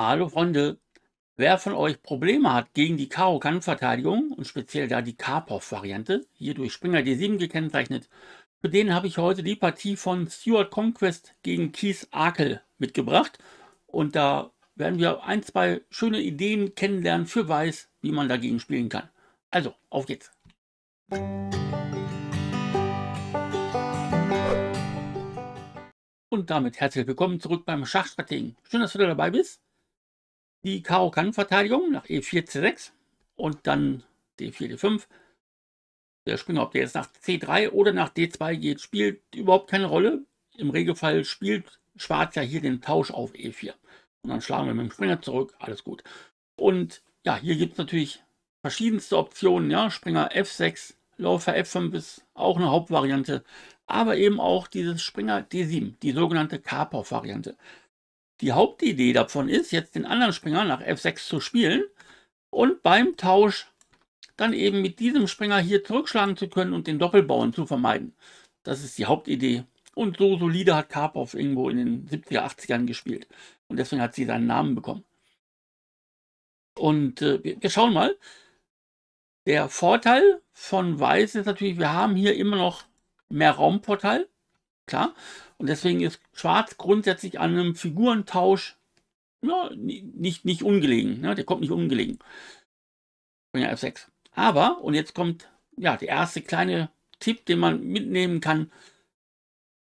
Hallo Freunde, wer von euch Probleme hat gegen die Karo-Kann-Verteidigung und speziell da die Karpov-Variante, hier durch Springer D7 gekennzeichnet, für den habe ich heute die Partie von Stuart Conquest gegen Keith Arkel mitgebracht und da werden wir ein, zwei schöne Ideen kennenlernen für Weiß, wie man dagegen spielen kann. Also, auf geht's! Und damit herzlich willkommen zurück beim Schachstrategen. Schön, dass du da dabei bist die Karo-Kann-Verteidigung nach E4, C6 und dann D4, D5. Der Springer, ob der jetzt nach C3 oder nach D2 geht, spielt überhaupt keine Rolle. Im Regelfall spielt Schwarz ja hier den Tausch auf E4. Und dann schlagen wir mit dem Springer zurück, alles gut. Und ja, hier gibt es natürlich verschiedenste Optionen. Ja, Springer F6, Läufer F5 ist auch eine Hauptvariante. Aber eben auch dieses Springer D7, die sogenannte Karpov-Variante. Die Hauptidee davon ist, jetzt den anderen Springer nach F6 zu spielen und beim Tausch dann eben mit diesem Springer hier zurückschlagen zu können und den Doppelbauern zu vermeiden. Das ist die Hauptidee. Und so solide hat Karpov irgendwo in den 70er, 80ern gespielt. Und deswegen hat sie seinen Namen bekommen. Und äh, wir schauen mal. Der Vorteil von Weiß ist natürlich, wir haben hier immer noch mehr Raumvorteil. Klar. Und deswegen ist Schwarz grundsätzlich an einem Figurentausch ja, nicht, nicht ungelegen. Ne? Der kommt nicht ungelegen. Von der F6. Aber, und jetzt kommt ja der erste kleine Tipp, den man mitnehmen kann,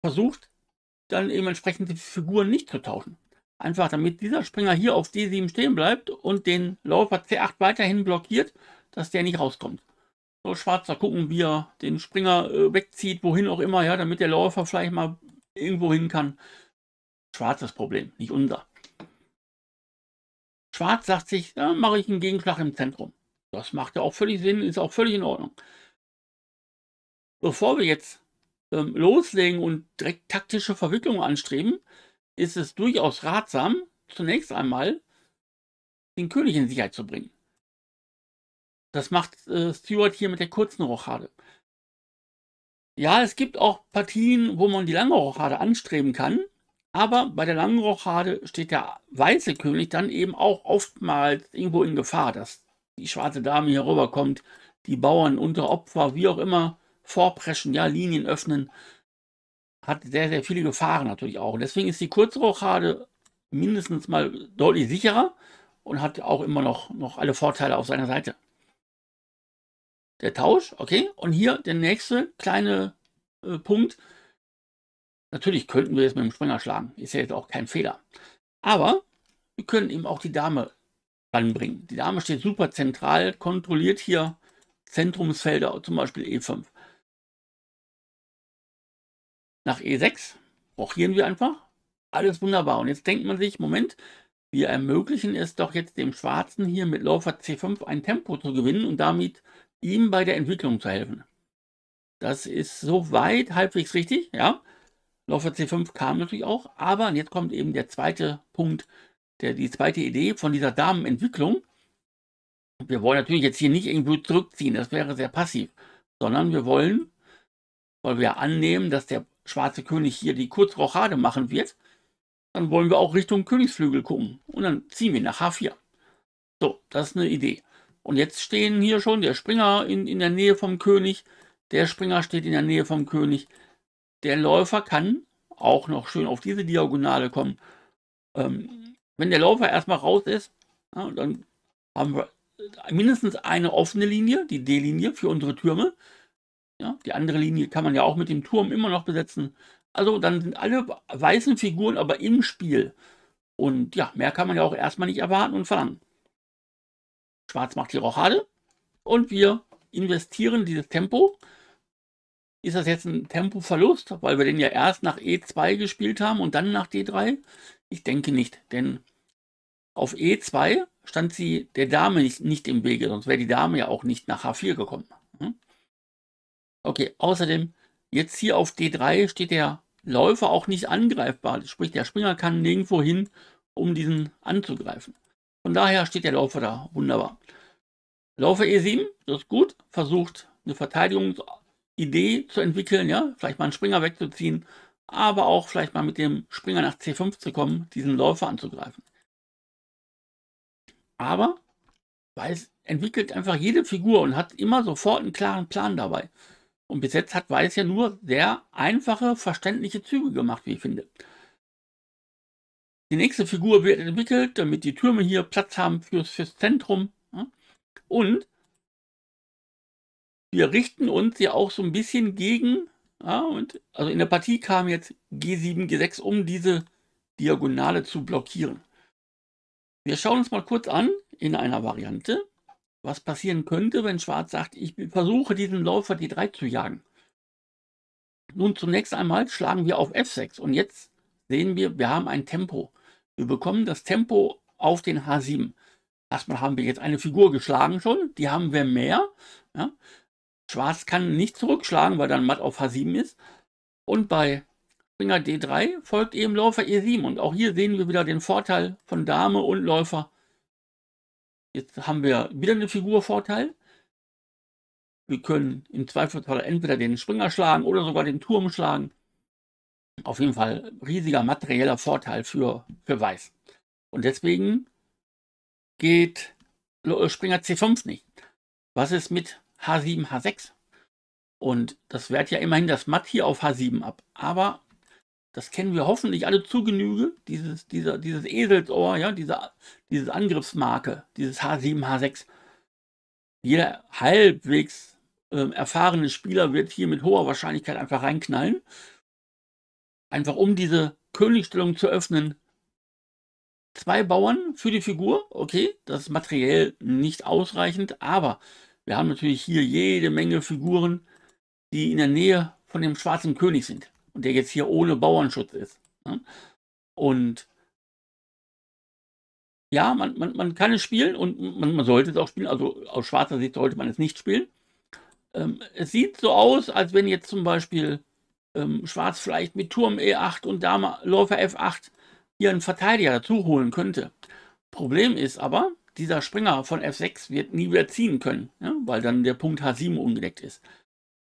versucht dann eben entsprechend die Figuren nicht zu tauschen. Einfach damit dieser Springer hier auf D7 stehen bleibt und den Läufer C8 weiterhin blockiert, dass der nicht rauskommt. So, Schwarzer gucken, wie er den Springer äh, wegzieht, wohin auch immer, ja, damit der Läufer vielleicht mal irgendwo hin kann. Schwarzes Problem, nicht unser. Schwarz sagt sich, da mache ich einen Gegenschlag im Zentrum. Das macht ja auch völlig Sinn, ist auch völlig in Ordnung. Bevor wir jetzt ähm, loslegen und direkt taktische Verwicklungen anstreben, ist es durchaus ratsam, zunächst einmal den König in Sicherheit zu bringen. Das macht äh, Stewart hier mit der kurzen Rochade. Ja, es gibt auch Partien, wo man die lange Rochade anstreben kann. Aber bei der langen Rochade steht der weiße König dann eben auch oftmals irgendwo in Gefahr, dass die schwarze Dame hier rüberkommt, die Bauern unter Opfer, wie auch immer, vorpreschen, ja, Linien öffnen. Hat sehr, sehr viele Gefahren natürlich auch. deswegen ist die kurze Rochade mindestens mal deutlich sicherer und hat auch immer noch, noch alle Vorteile auf seiner Seite der Tausch, okay. Und hier der nächste kleine äh, Punkt. Natürlich könnten wir jetzt mit dem Springer schlagen. Ist ja jetzt auch kein Fehler. Aber wir können eben auch die Dame ranbringen. Die Dame steht super zentral, kontrolliert hier Zentrumsfelder, zum Beispiel E5. Nach E6 rochieren wir einfach. Alles wunderbar. Und jetzt denkt man sich, Moment, wir ermöglichen es doch jetzt dem Schwarzen hier mit Läufer C5 ein Tempo zu gewinnen und damit ihm bei der Entwicklung zu helfen. Das ist soweit halbwegs richtig, ja. Laufer C5 kam natürlich auch, aber jetzt kommt eben der zweite Punkt, der, die zweite Idee von dieser Damenentwicklung. Wir wollen natürlich jetzt hier nicht irgendwie zurückziehen, das wäre sehr passiv, sondern wir wollen, weil wir annehmen, dass der schwarze König hier die Kurzrochade machen wird, dann wollen wir auch Richtung Königsflügel gucken und dann ziehen wir nach H4. So, das ist eine Idee. Und jetzt stehen hier schon der Springer in, in der Nähe vom König, der Springer steht in der Nähe vom König. Der Läufer kann auch noch schön auf diese Diagonale kommen. Ähm, wenn der Läufer erstmal raus ist, ja, dann haben wir mindestens eine offene Linie, die D-Linie für unsere Türme. Ja, die andere Linie kann man ja auch mit dem Turm immer noch besetzen. Also dann sind alle weißen Figuren aber im Spiel. Und ja, mehr kann man ja auch erstmal nicht erwarten und verlangen. Schwarz macht die Rochade und wir investieren dieses Tempo. Ist das jetzt ein Tempoverlust, weil wir den ja erst nach E2 gespielt haben und dann nach D3? Ich denke nicht, denn auf E2 stand sie der Dame nicht, nicht im Wege, sonst wäre die Dame ja auch nicht nach H4 gekommen. Hm? Okay, außerdem, jetzt hier auf D3 steht der Läufer auch nicht angreifbar. Sprich, der Springer kann nirgendwo hin, um diesen anzugreifen. Von daher steht der Läufer da. Wunderbar. Läufer E7, das ist gut. Versucht eine Verteidigungsidee zu entwickeln, ja, vielleicht mal einen Springer wegzuziehen, aber auch vielleicht mal mit dem Springer nach C5 zu kommen, diesen Läufer anzugreifen. Aber Weiß entwickelt einfach jede Figur und hat immer sofort einen klaren Plan dabei. Und bis jetzt hat Weiß ja nur sehr einfache, verständliche Züge gemacht, wie ich finde. Die nächste Figur wird entwickelt, damit die Türme hier Platz haben fürs, fürs Zentrum. Und wir richten uns ja auch so ein bisschen gegen, ja, und also in der Partie kam jetzt G7, G6, um diese Diagonale zu blockieren. Wir schauen uns mal kurz an in einer Variante, was passieren könnte, wenn Schwarz sagt, ich versuche diesen Läufer D3 zu jagen. Nun zunächst einmal schlagen wir auf F6 und jetzt sehen wir, wir haben ein Tempo. Wir bekommen das Tempo auf den H7. Erstmal haben wir jetzt eine Figur geschlagen schon, die haben wir mehr. Ja. Schwarz kann nicht zurückschlagen, weil dann Matt auf H7 ist. Und bei Springer D3 folgt eben Läufer E7. Und auch hier sehen wir wieder den Vorteil von Dame und Läufer. Jetzt haben wir wieder einen Figurvorteil. Wir können im Zweifelsfall entweder den Springer schlagen oder sogar den Turm schlagen auf jeden Fall riesiger materieller Vorteil für, für Weiß. Und deswegen geht äh, Springer C5 nicht. Was ist mit H7, H6? Und das wehrt ja immerhin das Matt hier auf H7 ab. Aber das kennen wir hoffentlich alle zu Genüge, dieses, dieser, dieses Eselsohr, ja, diese, diese Angriffsmarke, dieses H7, H6. Jeder halbwegs äh, erfahrene Spieler wird hier mit hoher Wahrscheinlichkeit einfach reinknallen einfach um diese Königstellung zu öffnen, zwei Bauern für die Figur. Okay, das ist materiell nicht ausreichend, aber wir haben natürlich hier jede Menge Figuren, die in der Nähe von dem schwarzen König sind und der jetzt hier ohne Bauernschutz ist. Ne? Und ja, man, man, man kann es spielen und man, man sollte es auch spielen. Also aus schwarzer Sicht sollte man es nicht spielen. Ähm, es sieht so aus, als wenn jetzt zum Beispiel ähm, Schwarz vielleicht mit Turm E8 und Dame Läufer F8 ihren Verteidiger dazu holen könnte. Problem ist aber, dieser Springer von F6 wird nie wieder ziehen können, ja, weil dann der Punkt H7 ungedeckt ist.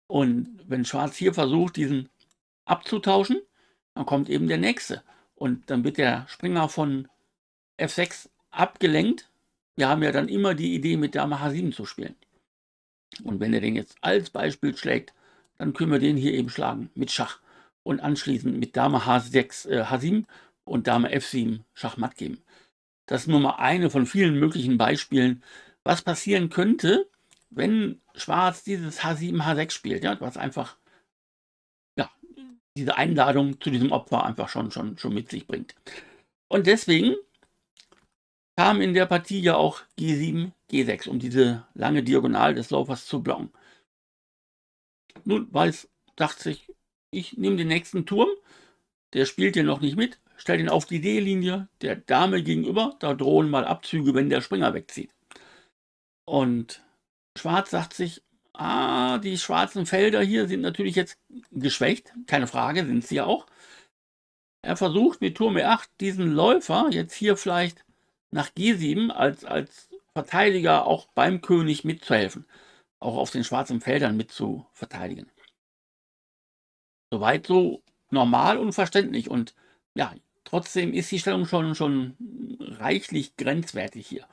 Und wenn Schwarz hier versucht, diesen abzutauschen, dann kommt eben der nächste. Und dann wird der Springer von F6 abgelenkt. Wir haben ja dann immer die Idee, mit Dame H7 zu spielen. Und wenn er den jetzt als Beispiel schlägt, dann können wir den hier eben schlagen mit Schach und anschließend mit Dame H6, äh, H7 und Dame F7 Schachmatt geben. Das ist nur mal eine von vielen möglichen Beispielen, was passieren könnte, wenn Schwarz dieses H7, H6 spielt. Ja, was einfach ja, diese Einladung zu diesem Opfer einfach schon, schon, schon mit sich bringt. Und deswegen kam in der Partie ja auch G7, G6, um diese lange Diagonal des Laufers zu blocken. Nun weiß, dachte sich, ich nehme den nächsten Turm, der spielt ja noch nicht mit, stellt ihn auf die D-Linie, der Dame gegenüber, da drohen mal Abzüge, wenn der Springer wegzieht. Und Schwarz sagt sich, ah, die schwarzen Felder hier sind natürlich jetzt geschwächt, keine Frage, sind sie ja auch. Er versucht mit Turm E8 diesen Läufer jetzt hier vielleicht nach G7 als, als Verteidiger auch beim König mitzuhelfen auch auf den schwarzen Feldern mit zu verteidigen. Soweit so normal und verständlich. Und ja, trotzdem ist die Stellung schon, schon reichlich grenzwertig hier.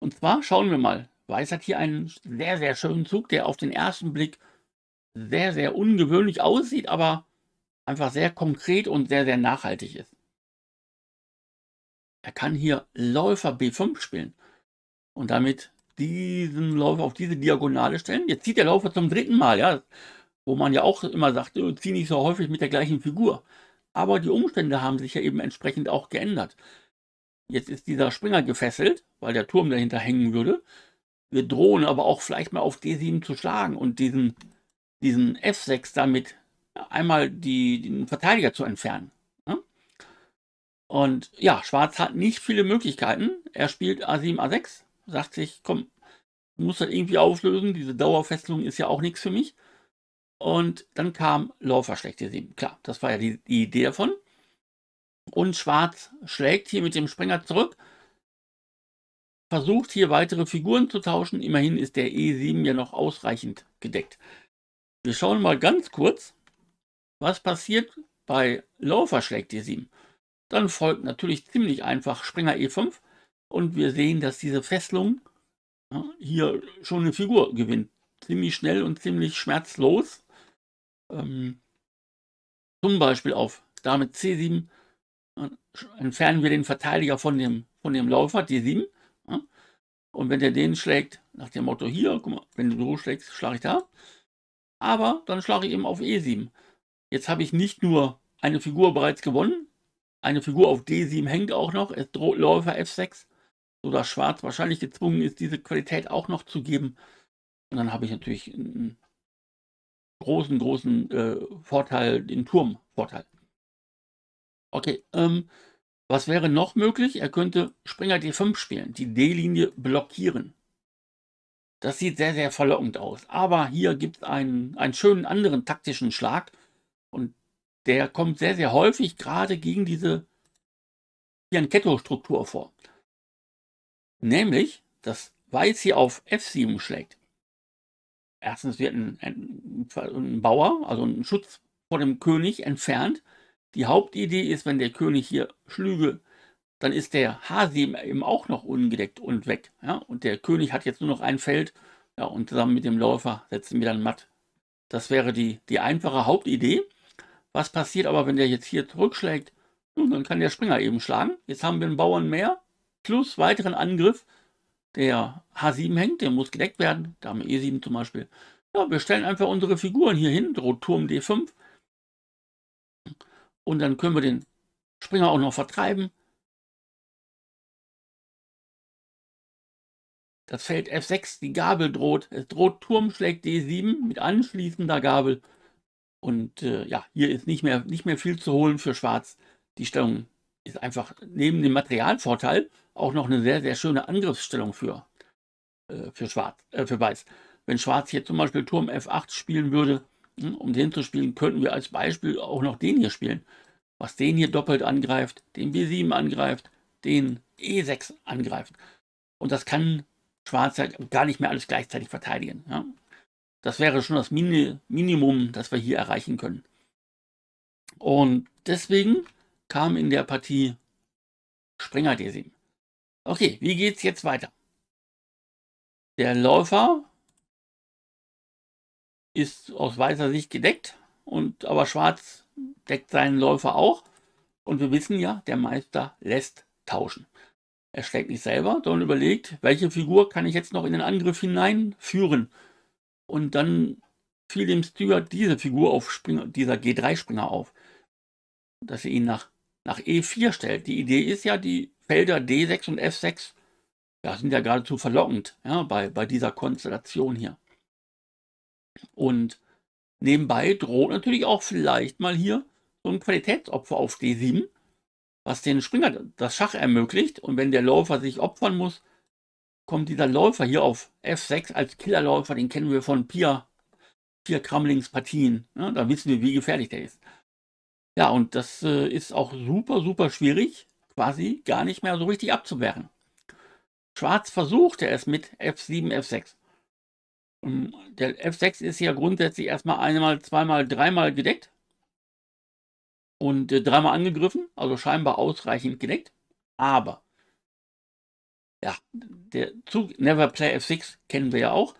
Und zwar schauen wir mal. Weiß hat hier einen sehr, sehr schönen Zug, der auf den ersten Blick sehr, sehr ungewöhnlich aussieht, aber einfach sehr konkret und sehr, sehr nachhaltig ist. Er kann hier Läufer B5 spielen und damit diesen Läufer auf diese Diagonale stellen. Jetzt zieht der Läufer zum dritten Mal, ja, wo man ja auch immer sagt, zieh nicht so häufig mit der gleichen Figur. Aber die Umstände haben sich ja eben entsprechend auch geändert. Jetzt ist dieser Springer gefesselt, weil der Turm dahinter hängen würde. Wir drohen aber auch vielleicht mal auf D7 zu schlagen und diesen, diesen F6 damit einmal die, den Verteidiger zu entfernen. Ne? Und ja, Schwarz hat nicht viele Möglichkeiten. Er spielt A7, A6 sagt sich, komm, muss das irgendwie auflösen. Diese Dauerfesselung ist ja auch nichts für mich. Und dann kam Läufer schlägt hier 7. Klar, das war ja die, die, Idee davon. Und Schwarz schlägt hier mit dem Springer zurück. Versucht hier weitere Figuren zu tauschen. Immerhin ist der E7 ja noch ausreichend gedeckt. Wir schauen mal ganz kurz, was passiert bei Läufer schlägt E7. Dann folgt natürlich ziemlich einfach Springer E5. Und wir sehen, dass diese Fesselung ja, hier schon eine Figur gewinnt. Ziemlich schnell und ziemlich schmerzlos. Ähm, zum Beispiel auf Dame C7 ja, entfernen wir den Verteidiger von dem, von dem Läufer D7. Ja, und wenn der den schlägt, nach dem Motto hier, guck mal, wenn du so schlägst, schlage ich da. Aber dann schlage ich eben auf E7. Jetzt habe ich nicht nur eine Figur bereits gewonnen, eine Figur auf D7 hängt auch noch, es droht Läufer F6 oder Schwarz wahrscheinlich gezwungen ist, diese Qualität auch noch zu geben. Und dann habe ich natürlich einen großen, großen äh, Vorteil, den Turmvorteil. Okay, ähm, was wäre noch möglich? Er könnte Springer D5 spielen, die D-Linie blockieren. Das sieht sehr, sehr verlockend aus. Aber hier gibt es einen, einen schönen anderen taktischen Schlag. Und der kommt sehr, sehr häufig gerade gegen diese Bianchetto-Struktur vor. Nämlich, dass Weiß hier auf F7 schlägt. Erstens wird ein, ein, ein Bauer, also ein Schutz vor dem König entfernt. Die Hauptidee ist, wenn der König hier schlüge, dann ist der H7 eben auch noch ungedeckt und weg. Ja? Und der König hat jetzt nur noch ein Feld ja, und zusammen mit dem Läufer setzen wir dann matt. Das wäre die, die einfache Hauptidee. Was passiert aber, wenn der jetzt hier zurückschlägt? Nun, dann kann der Springer eben schlagen. Jetzt haben wir einen Bauern mehr plus weiteren Angriff. Der H7 hängt, der muss gedeckt werden. Da haben wir E7 zum Beispiel. Ja, wir stellen einfach unsere Figuren hier hin. Droht Turm D5. Und dann können wir den Springer auch noch vertreiben. Das Feld F6, die Gabel droht. Es droht Turm schlägt D7 mit anschließender Gabel. Und äh, ja, hier ist nicht mehr, nicht mehr viel zu holen für Schwarz. Die Stellung ist einfach neben dem Materialvorteil auch noch eine sehr, sehr schöne Angriffsstellung für, äh, für, Schwarz, äh, für Weiß. Wenn Schwarz hier zum Beispiel Turm F8 spielen würde, hm, um den zu spielen, könnten wir als Beispiel auch noch den hier spielen. Was den hier doppelt angreift, den B7 angreift, den E6 angreift. Und das kann Schwarz ja gar nicht mehr alles gleichzeitig verteidigen. Ja? Das wäre schon das Mini Minimum, das wir hier erreichen können. Und deswegen kam in der Partie Springer D7. Okay, wie geht's jetzt weiter? Der Läufer ist aus weißer Sicht gedeckt und aber schwarz deckt seinen Läufer auch. Und wir wissen ja, der Meister lässt tauschen. Er schlägt nicht selber, sondern überlegt, welche Figur kann ich jetzt noch in den Angriff hineinführen. Und dann fiel dem Steward diese Figur auf Springer, dieser G3-Springer auf, dass er ihn nach, nach E4 stellt. Die Idee ist ja, die Felder D6 und F6 ja, sind ja geradezu verlockend ja, bei, bei dieser Konstellation hier. Und nebenbei droht natürlich auch vielleicht mal hier so ein Qualitätsopfer auf D7, was den Springer das Schach ermöglicht. Und wenn der Läufer sich opfern muss, kommt dieser Läufer hier auf F6 als Killerläufer, den kennen wir von Pia, Pia Kramlings Partien. Ja, ne? da wissen wir, wie gefährlich der ist. Ja, und das äh, ist auch super, super schwierig quasi gar nicht mehr so richtig abzuwehren. Schwarz versuchte es mit F7, F6. Ähm, der F6 ist ja grundsätzlich erstmal einmal, zweimal, dreimal gedeckt und äh, dreimal angegriffen, also scheinbar ausreichend gedeckt. Aber ja, der Zug Never Play F6 kennen wir ja auch.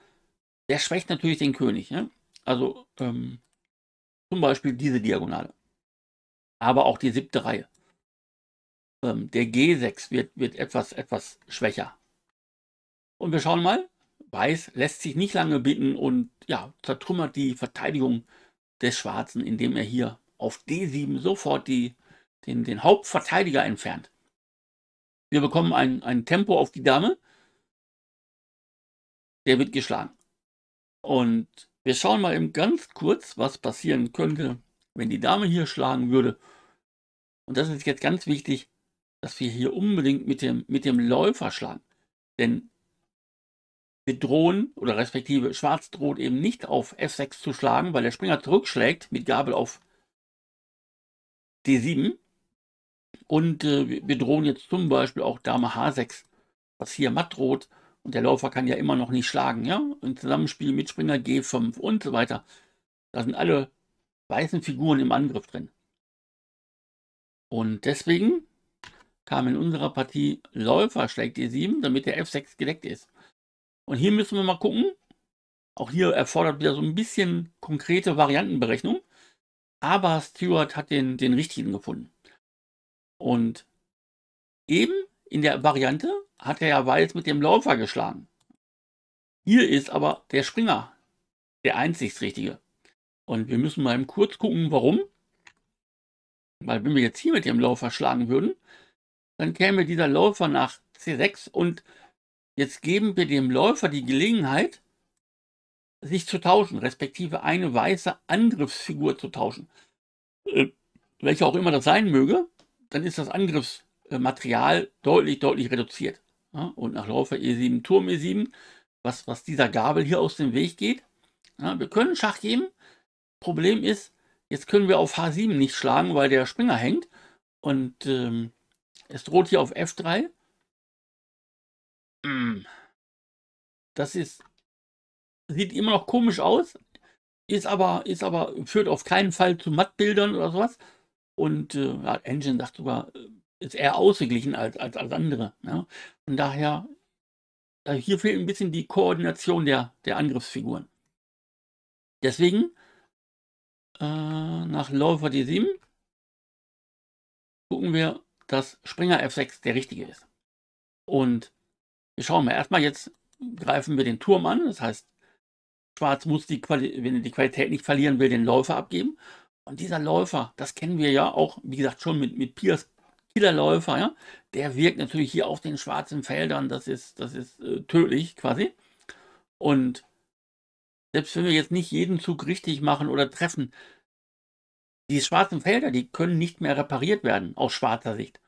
Der schwächt natürlich den König. Ne? Also ähm, zum Beispiel diese Diagonale. Aber auch die siebte Reihe. Ähm, der G6 wird, wird etwas, etwas schwächer. Und wir schauen mal. Weiß lässt sich nicht lange bitten und ja, zertrümmert die Verteidigung des Schwarzen, indem er hier auf D7 sofort die, den, den Hauptverteidiger entfernt. Wir bekommen ein, ein Tempo auf die Dame. Der wird geschlagen. Und wir schauen mal eben ganz kurz, was passieren könnte, wenn die Dame hier schlagen würde. Und das ist jetzt ganz wichtig dass wir hier unbedingt mit dem, mit dem Läufer schlagen. Denn wir drohen, oder respektive Schwarz droht eben nicht auf F6 zu schlagen, weil der Springer zurückschlägt mit Gabel auf D7. Und äh, wir drohen jetzt zum Beispiel auch Dame H6, was hier matt droht. Und der Läufer kann ja immer noch nicht schlagen, ja? Im Zusammenspiel mit Springer G5 und so weiter. Da sind alle weißen Figuren im Angriff drin. Und deswegen kam in unserer Partie Läufer schlägt E7, damit der F6 gedeckt ist. Und hier müssen wir mal gucken. Auch hier erfordert wieder so ein bisschen konkrete Variantenberechnung. Aber Stewart hat den, den richtigen gefunden. Und eben in der Variante hat er ja Weiß mit dem Läufer geschlagen. Hier ist aber der Springer der einzig richtige. Und wir müssen mal kurz gucken, warum. Weil wenn wir jetzt hier mit dem Läufer schlagen würden, dann käme dieser Läufer nach C6 und jetzt geben wir dem Läufer die Gelegenheit, sich zu tauschen, respektive eine weiße Angriffsfigur zu tauschen. Äh, welche auch immer das sein möge, dann ist das Angriffsmaterial deutlich, deutlich reduziert. Ja, und nach Läufer E7, Turm E7, was, was dieser Gabel hier aus dem Weg geht. Ja, wir können Schach geben. Problem ist, jetzt können wir auf H7 nicht schlagen, weil der Springer hängt. Und ähm, es droht hier auf F3. Mm. Das ist. Sieht immer noch komisch aus. Ist aber, ist aber, führt auf keinen Fall zu Mattbildern oder sowas. Und äh, Engine sagt sogar, äh, ist eher ausgeglichen als, als, als andere. Ne? Von daher, also hier fehlt ein bisschen die Koordination der, der Angriffsfiguren. Deswegen, äh, nach Läufer D7 gucken wir dass Springer F6 der richtige ist. Und wir schauen mal, erstmal jetzt greifen wir den Turm an. Das heißt, Schwarz muss, die Quali wenn er die Qualität nicht verlieren will, den Läufer abgeben. Und dieser Läufer, das kennen wir ja auch, wie gesagt, schon mit, mit Piers Killerläufer, ja, der wirkt natürlich hier auf den schwarzen Feldern. Das ist, das ist äh, tödlich quasi. Und selbst wenn wir jetzt nicht jeden Zug richtig machen oder treffen, die schwarzen Felder, die können nicht mehr repariert werden, aus schwarzer Sicht.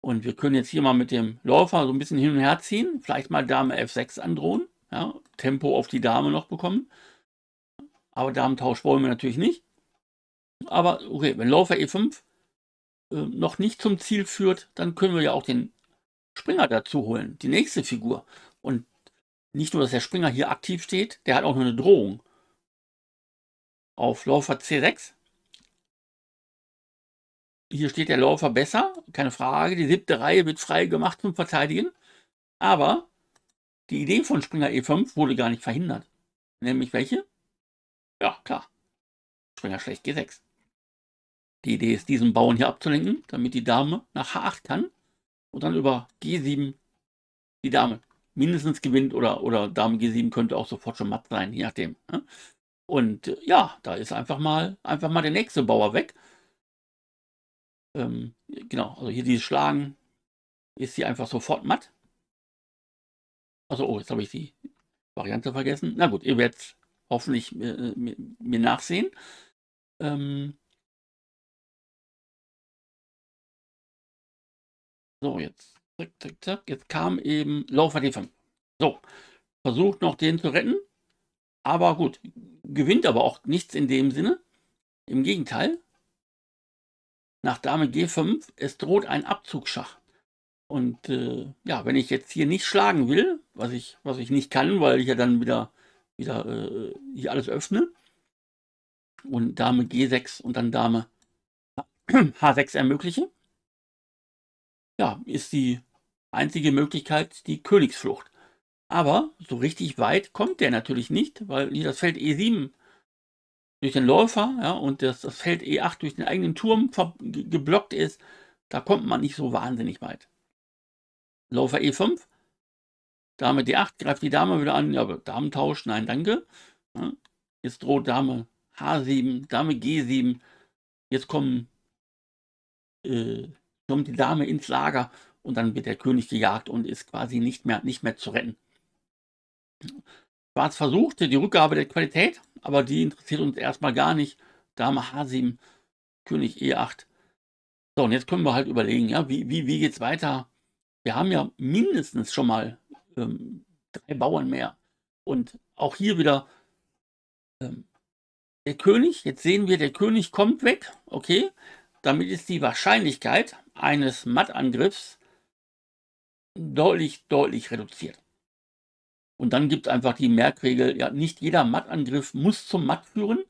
Und wir können jetzt hier mal mit dem Läufer so ein bisschen hin und her ziehen, vielleicht mal Dame F6 androhen, ja, Tempo auf die Dame noch bekommen. Aber Damentausch wollen wir natürlich nicht. Aber okay, wenn Läufer E5 äh, noch nicht zum Ziel führt, dann können wir ja auch den Springer dazu holen, die nächste Figur. Und nicht nur, dass der Springer hier aktiv steht, der hat auch nur eine Drohung. Auf Läufer C6 hier steht der Läufer besser, keine Frage. Die siebte Reihe wird frei gemacht zum Verteidigen. Aber die Idee von Springer E5 wurde gar nicht verhindert. Nämlich welche? Ja, klar. Springer schlecht G6. Die Idee ist, diesen Bauern hier abzulenken, damit die Dame nach H8 kann und dann über G7 die Dame mindestens gewinnt oder, oder Dame G7 könnte auch sofort schon matt sein, je nachdem. Ne? Und äh, ja, da ist einfach mal, einfach mal der nächste Bauer weg ähm, genau, also hier dieses Schlagen ist sie einfach sofort matt. Also, oh, jetzt habe ich die Variante vergessen. Na gut, ihr werdet hoffentlich äh, mir, mir, nachsehen. Ähm so, jetzt, zack, zack, zack. Jetzt kam eben Laufer D5. So, versucht noch den zu retten. Aber gut, gewinnt aber auch nichts in dem Sinne. Im Gegenteil, nach Dame G5, es droht ein Abzugsschach. Und äh, ja, wenn ich jetzt hier nicht schlagen will, was ich, was ich nicht kann, weil ich ja dann wieder, wieder äh, hier alles öffne, und Dame G6 und dann Dame H6 ermögliche, ja, ist die einzige Möglichkeit die Königsflucht. Aber so richtig weit kommt der natürlich nicht, weil hier das Feld E7 durch den Läufer ja, und das, das Feld E8 durch den eigenen Turm geblockt ist, da kommt man nicht so wahnsinnig weit. Läufer E5, Dame D8, greift die Dame wieder an, ja, aber Damentausch, nein, danke. Ja, jetzt droht Dame H7, Dame G7, jetzt kommen, äh, kommt die Dame ins Lager und dann wird der König gejagt und ist quasi nicht mehr, nicht mehr zu retten. Schwarz versuchte die Rückgabe der Qualität, aber die interessiert uns erstmal gar nicht. Dame H7, König E8. So, und jetzt können wir halt überlegen, ja, wie, wie, wie geht es weiter? Wir haben ja mindestens schon mal ähm, drei Bauern mehr. Und auch hier wieder ähm, der König. Jetzt sehen wir, der König kommt weg. Okay, damit ist die Wahrscheinlichkeit eines Mattangriffs deutlich, deutlich reduziert. Und dann gibt es einfach die Merkregel, ja, nicht jeder Mattangriff muss zum Matt führen.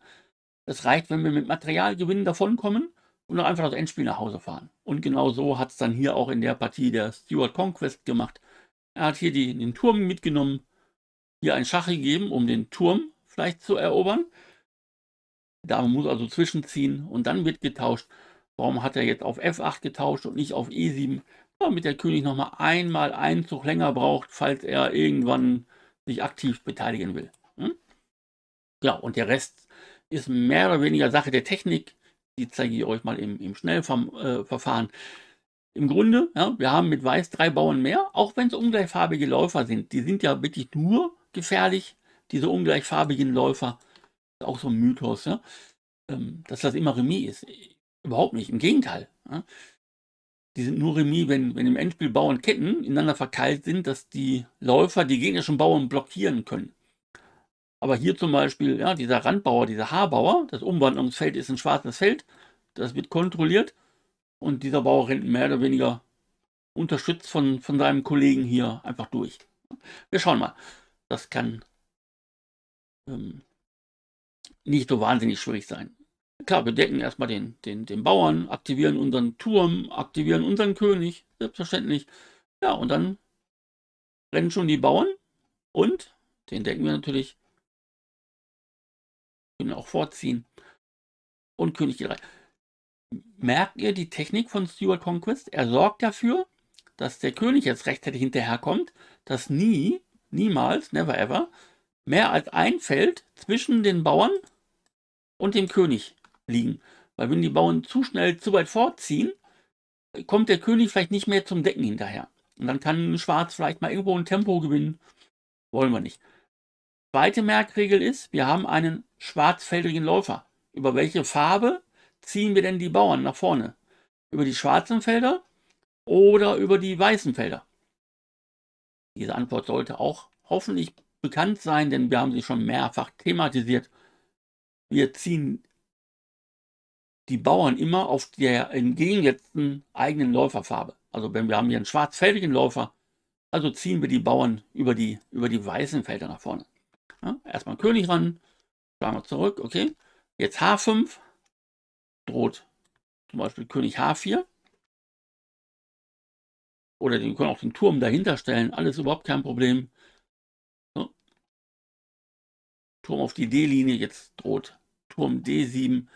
Es reicht, wenn wir mit Materialgewinnen davonkommen und dann einfach das Endspiel nach Hause fahren. Und genau so hat es dann hier auch in der Partie der Stewart Conquest gemacht. Er hat hier die, den Turm mitgenommen, hier ein Schach gegeben, um den Turm vielleicht zu erobern. Da muss also zwischenziehen und dann wird getauscht. Warum hat er jetzt auf F8 getauscht und nicht auf E7? Damit der König nochmal einmal einen Zug länger braucht, falls er irgendwann sich aktiv beteiligen will. Hm? Genau, und der Rest ist mehr oder weniger Sache der Technik. Die zeige ich euch mal im, im Schnellverfahren. Äh, Im Grunde, ja, wir haben mit Weiß drei Bauern mehr, auch wenn es ungleichfarbige Läufer sind. Die sind ja wirklich nur gefährlich, diese ungleichfarbigen Läufer. Das ist auch so ein Mythos, ja? Ähm, dass das immer Remis ist. Überhaupt nicht, im Gegenteil. Ja? die sind nur Remis, wenn, wenn im Endspiel Bauer Ketten ineinander verkeilt sind, dass die Läufer die gegnerischen Bauern blockieren können. Aber hier zum Beispiel, ja, dieser Randbauer, dieser Haarbauer, das Umwandlungsfeld ist ein schwarzes Feld, das wird kontrolliert und dieser Bauer rennt mehr oder weniger unterstützt von, von seinem Kollegen hier einfach durch. Wir schauen mal. Das kann ähm, nicht so wahnsinnig schwierig sein. Klar, wir decken erstmal den, den, den Bauern, aktivieren unseren Turm, aktivieren unseren König, selbstverständlich. Ja, und dann rennen schon die Bauern und den decken wir natürlich. Können auch vorziehen. Und König G3. Merkt ihr die Technik von Stuart Conquest? Er sorgt dafür, dass der König jetzt rechtzeitig hinterherkommt, dass nie, niemals, never ever, mehr als ein Feld zwischen den Bauern und dem König liegen. Weil wenn die Bauern zu schnell, zu weit vorziehen, kommt der König vielleicht nicht mehr zum Decken hinterher. Und dann kann Schwarz vielleicht mal irgendwo ein Tempo gewinnen. Wollen wir nicht. Zweite Merkregel ist, wir haben einen schwarzfeldrigen Läufer. Über welche Farbe ziehen wir denn die Bauern nach vorne? Über die schwarzen Felder oder über die weißen Felder? Diese Antwort sollte auch hoffentlich bekannt sein, denn wir haben sie schon mehrfach thematisiert. Wir ziehen die Bauern immer auf der entgegengesetzten eigenen Läuferfarbe. Also wenn wir haben hier einen schwarzfältigen Läufer, also ziehen wir die Bauern über die, über die weißen Felder nach vorne. Ja, erstmal König ran, fahren wir zurück, okay. Jetzt H5, droht zum Beispiel König H4. Oder wir können auch den Turm dahinter stellen, alles überhaupt kein Problem. So. Turm auf die D-Linie, jetzt droht Turm D7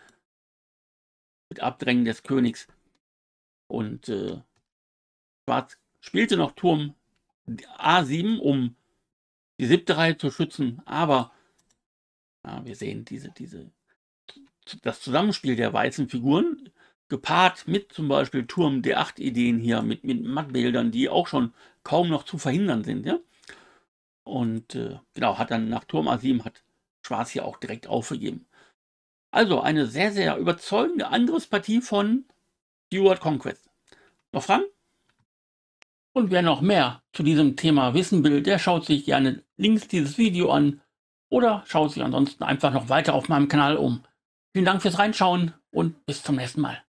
mit Abdrängen des Königs. Und äh, Schwarz spielte noch Turm A7, um die siebte Reihe zu schützen, aber ja, wir sehen diese, diese, das Zusammenspiel der weißen Figuren, gepaart mit zum Beispiel Turm D8-Ideen hier, mit, mit Mattbildern, die auch schon kaum noch zu verhindern sind. Ja? Und äh, genau, hat dann nach Turm A7 hat Schwarz hier auch direkt aufgegeben. Also eine sehr, sehr überzeugende Angriffspartie von Stewart Conquest. Noch Fragen? Und wer noch mehr zu diesem Thema wissen will, der schaut sich gerne links dieses Video an oder schaut sich ansonsten einfach noch weiter auf meinem Kanal um. Vielen Dank fürs Reinschauen und bis zum nächsten Mal.